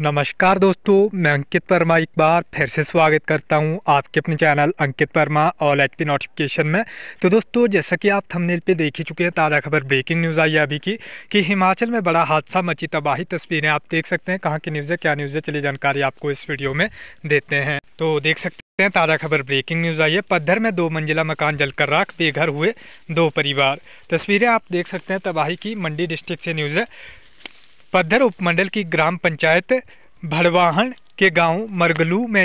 नमस्कार दोस्तों मैं अंकित वर्मा एक बार फिर से स्वागत करता हूं आपके अपने channel Ankit Verma all H P notification में तो दोस्तों जैसा कि आप थंबनेल पे देख ही चुके हैं ताज़ा खबर ब्रेकिंग न्यूज़ आई है अभी की कि हिमाचल में बड़ा हादसा मची तबाही तस्वीरें आप देख सकते हैं कहाँ की न्यूज़ है क्या न्यूज़ है चलिए जानकारी आपको इस वीडियो में देते हैं तो देख सकते सकते हैं ताज़ा खबर ब्रेकिंग न्यूज़ आई है पद्धर में दो मंजिला मकान जलकर राख बेघर हुए दो परिवार तस्वीरें आप देख सकते हैं तबाही की मंडी डिस्ट्रिक्ट से न्यूज़ है पद्धर उपमंडल की ग्राम पंचायत भड़वाहन के गांव मरगलू में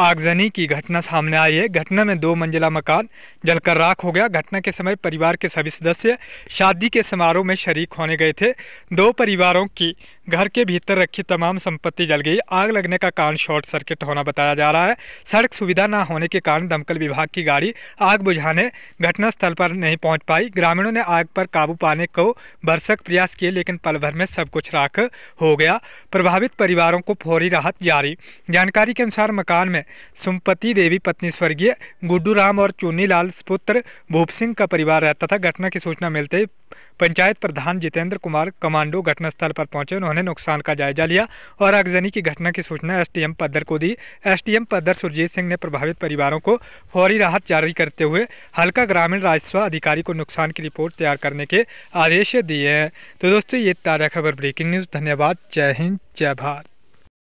आगजनी की घटना सामने आई है घटना में दो मंजिला मकान जलकर राख हो गया घटना के समय परिवार के सभी सदस्य शादी के समारोह में शरीक होने गए थे दो परिवारों की घर के भीतर रखी तमाम संपत्ति जल गई आग लगने का कारण शॉर्ट सर्किट होना बताया जा रहा है सड़क सुविधा न होने के कारण दमकल विभाग की गाड़ी आग बुझाने घटनास्थल पर नहीं पहुँच पाई ग्रामीणों ने आग पर काबू पाने को भरसक प्रयास किए लेकिन पल भर में सब कुछ राख हो गया प्रभावित परिवारों को फौरी राहत जारी जानकारी के अनुसार मकान में सुमपति देवी पत्नी स्वर्गीय गुड्डू राम और चूनी लाल पुत्र भूप सिंह का परिवार रहता था घटना की सूचना मिलते ही पंचायत प्रधान जितेंद्र कुमार कमांडो घटनास्थल पर पहुंचे उन्होंने नुकसान का जायजा लिया और आगजनी की घटना की सूचना एसडीएम पद्दर को दी एसडीएम पद्दर सुरजीत सिंह ने प्रभावित परिवारों को फौरी राहत जारी करते हुए हल्का ग्रामीण राजस्व अधिकारी को नुकसान की रिपोर्ट तैयार करने के आदेश दिए हैं तो दोस्तों ये ताज़ा खबर ब्रेकिंग न्यूज़ धन्यवाद जय हिंद जय भारत